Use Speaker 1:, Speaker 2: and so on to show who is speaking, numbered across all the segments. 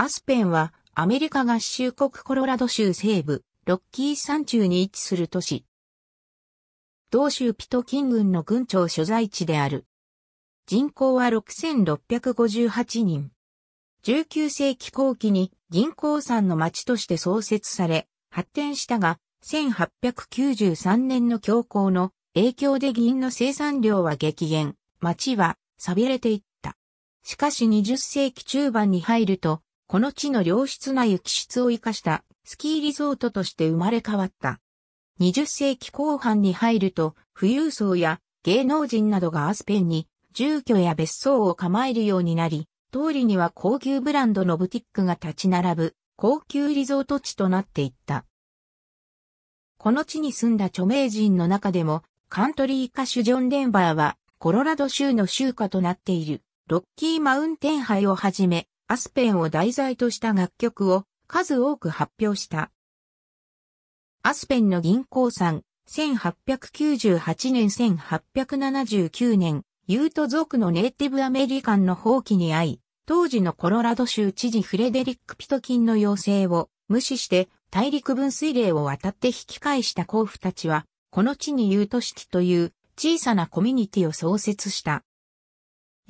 Speaker 1: アスペンはアメリカ合衆国コロラド州西部、ロッキー山中に位置する都市。同州ピトキン郡の郡庁所在地である。人口は6658人。19世紀後期に銀行山の町として創設され、発展したが、1893年の恐慌の影響で銀の生産量は激減、町は錆びれていった。しかし20世紀中盤に入ると、この地の良質な雪質を生かしたスキーリゾートとして生まれ変わった。20世紀後半に入ると、富裕層や芸能人などがアスペンに住居や別荘を構えるようになり、通りには高級ブランドのブティックが立ち並ぶ高級リゾート地となっていった。この地に住んだ著名人の中でも、カントリー歌手ジョン・デンバーは、コロラド州の州歌となっている、ロッキーマウンテン杯をはじめ、アスペンを題材とした楽曲を数多く発表した。アスペンの銀行さん、1898年1879年、ユート族のネイティブアメリカンの放棄に遭い、当時のコロラド州知事フレデリック・ピトキンの要請を無視して大陸分水嶺を渡って引き返した甲府たちは、この地にユート式という小さなコミュニティを創設した。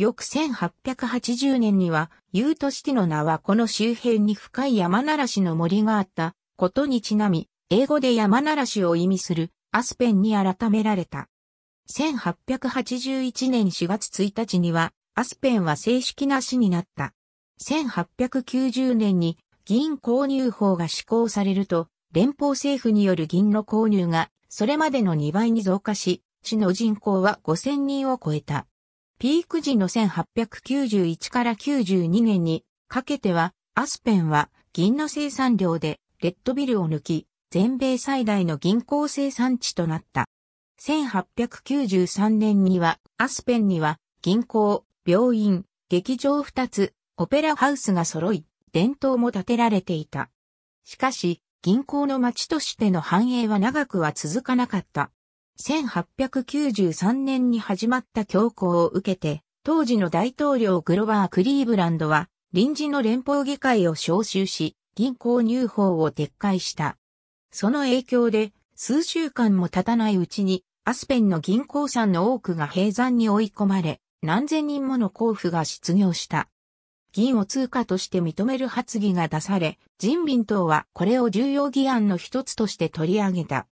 Speaker 1: 翌1880年には、ユートシティの名はこの周辺に深い山ならしの森があったことにちなみ、英語で山ならしを意味するアスペンに改められた。1881年4月1日には、アスペンは正式な市になった。1890年に銀購入法が施行されると、連邦政府による銀の購入がそれまでの2倍に増加し、市の人口は5000人を超えた。ピーク時の1891から92年にかけては、アスペンは銀の生産量でレッドビルを抜き、全米最大の銀行生産地となった。1893年には、アスペンには銀行、病院、劇場2つ、オペラハウスが揃い、伝統も建てられていた。しかし、銀行の町としての繁栄は長くは続かなかった。1893年に始まった恐慌を受けて、当時の大統領グロバー・クリーブランドは、臨時の連邦議会を招集し、銀行入法を撤回した。その影響で、数週間も経たないうちに、アスペンの銀行んの多くが閉山に追い込まれ、何千人もの交付が失業した。銀を通貨として認める発議が出され、人民党はこれを重要議案の一つとして取り上げた。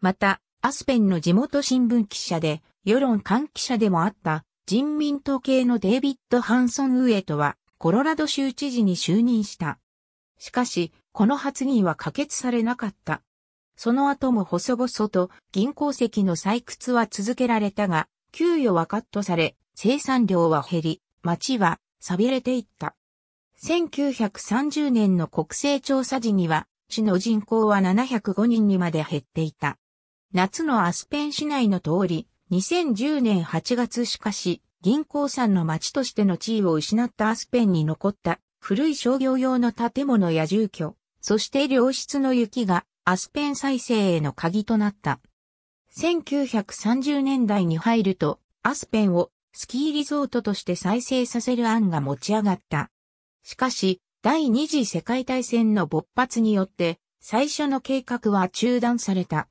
Speaker 1: また、アスペンの地元新聞記者で、世論関記者でもあった、人民党系のデイビッド・ハンソン・ウエトは、コロラド州知事に就任した。しかし、この発議は可決されなかった。その後も細々と銀鉱石の採掘は続けられたが、給与はカットされ、生産量は減り、町は錆びれていった。1930年の国勢調査時には、市の人口は705人にまで減っていた。夏のアスペン市内の通り、2010年8月しかし、銀行山の町としての地位を失ったアスペンに残った古い商業用の建物や住居、そして良質の雪がアスペン再生への鍵となった。1930年代に入ると、アスペンをスキーリゾートとして再生させる案が持ち上がった。しかし、第二次世界大戦の勃発によって、最初の計画は中断された。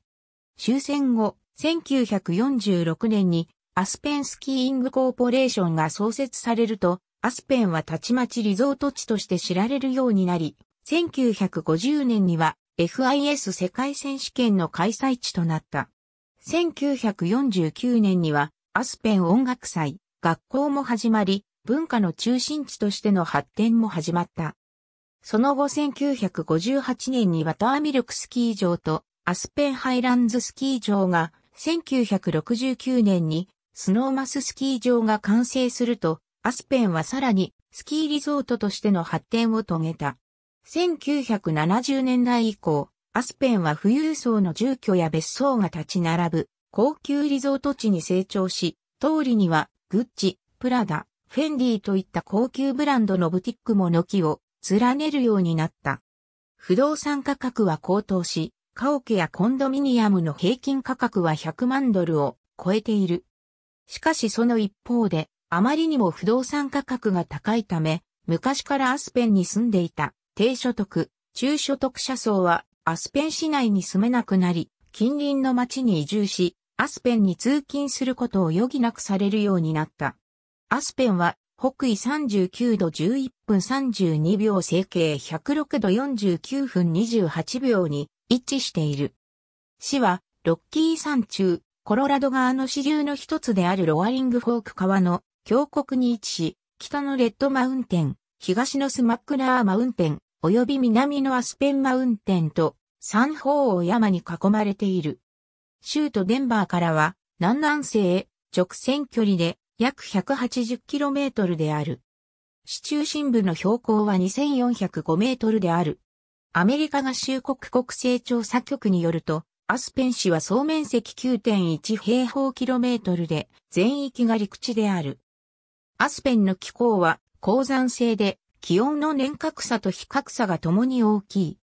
Speaker 1: 終戦後、1946年にアスペンスキーイングコーポレーションが創設されると、アスペンはたちまちリゾート地として知られるようになり、1950年には FIS 世界選手権の開催地となった。1949年にはアスペン音楽祭、学校も始まり、文化の中心地としての発展も始まった。その後1958年にはターミルクスキー場とアスペンハイランズスキー場が1969年にスノーマススキー場が完成すると、アスペンはさらにスキーリゾートとしての発展を遂げた。1970年代以降、アスペンは富裕層の住居や別荘が立ち並ぶ高級リゾート地に成長し、通りにはグッチ、プラダ、フェンディといった高級ブランドのブティックも軒を連ねるようになった。不動産価格は高騰し、家屋やコンドミニアムの平均価格は100万ドルを超えている。しかしその一方で、あまりにも不動産価格が高いため、昔からアスペンに住んでいた低所得、中所得者層はアスペン市内に住めなくなり、近隣の町に移住し、アスペンに通勤することを余儀なくされるようになった。アスペンは北緯39度11分32秒整形106度49分28秒に一致している。市は、ロッキー山中、コロラド川の支流の一つであるロワリングフォーク川の峡谷に位置し、北のレッドマウンテン、東のスマックラーマウンテン、及び南のアスペンマウンテンと、三方を山に囲まれている。州都デンバーからは、南南西へ直線距離で約 180km である。市中心部の標高は2 4 0 5メートルである。アメリカ合衆国国勢調査局によると、アスペン市は総面積9.1平方キロメートルで、全域が陸地である。アスペンの気候は、高山性で、気温の年較差と比較差が共に大きい。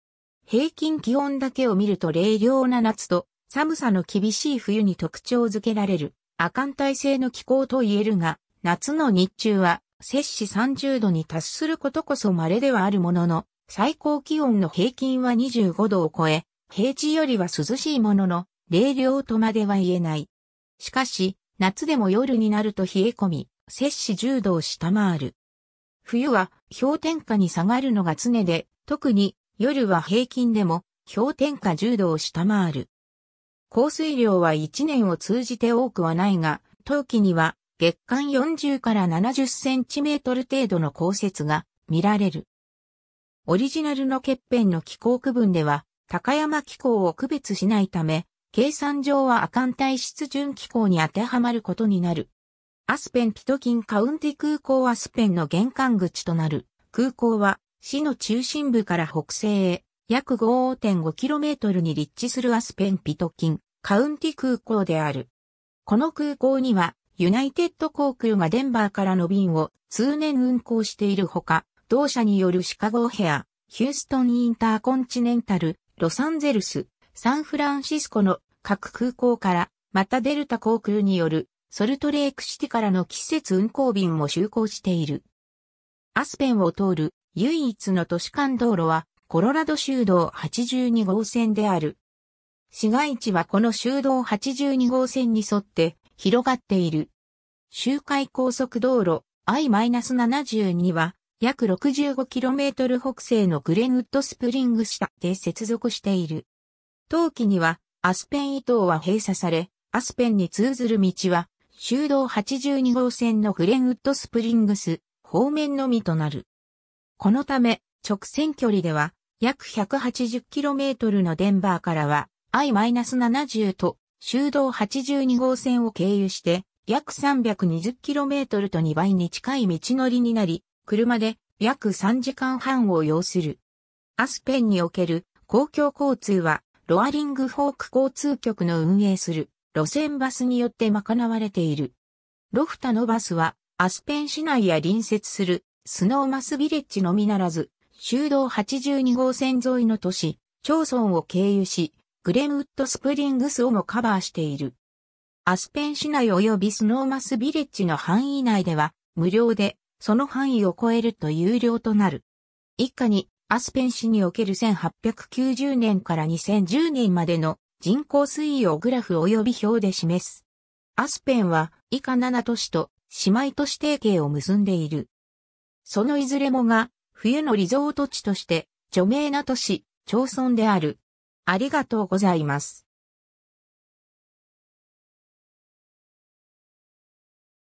Speaker 1: 平均気温だけを見ると冷涼な夏と、寒さの厳しい冬に特徴づけられる、亜寒帯性の気候と言えるが、夏の日中は、摂氏30度に達することこそ稀ではあるものの、最高気温の平均は25度を超え、平地よりは涼しいものの、冷涼とまでは言えない。しかし、夏でも夜になると冷え込み、摂氏10度を下回る。冬は氷点下に下がるのが常で、特に夜は平均でも氷点下10度を下回る。降水量は1年を通じて多くはないが、冬季には月間40から70センチメートル程度の降雪が見られる。オリジナルの欠片の気候区分では、高山気候を区別しないため、計算上は亜寒帯湿潤気候に当てはまることになる。アスペンピトキンカウンティ空港アスペンの玄関口となる空港は市の中心部から北西へ約 5.5km に立地するアスペンピトキンカウンティ空港である。この空港にはユナイテッド航空がデンバーからの便を通年運航しているほか、同社によるシカゴヘア、ヒューストンインターコンチネンタル、ロサンゼルス、サンフランシスコの各空港から、またデルタ航空によるソルトレークシティからの季節運行便も就航している。アスペンを通る唯一の都市間道路はコロラド州道82号線である。市街地はこの州道82号線に沿って広がっている。周回高速道路 I-72 は約 65km 北西のグレンウッドスプリング下で接続している。冬季にはアスペン伊東は閉鎖され、アスペンに通ずる道は、修道82号線のグレンウッドスプリングス方面のみとなる。このため、直線距離では、約 180km のデンバーからは、I-70 と、修道82号線を経由して、約 320km と2倍に近い道のりになり、車で約3時間半を要する。アスペンにおける公共交通は、ロアリングフォーク交通局の運営する路線バスによって賄われている。ロフタのバスは、アスペン市内や隣接するスノーマスビレッジのみならず、修道82号線沿いの都市、町村を経由し、グレムウッドスプリングスをもカバーしている。アスペン市内及びスノーマスビレッジの範囲内では、無料でその範囲を超えると有料となる。一家にアスペン市における1890年から2010年までの人口推移をグラフ及び表で示す。アスペンは以下7都市と姉妹都市提携を結んでいる。そのいずれもが冬のリゾート地として著名な都市、町村である。ありがとうございます。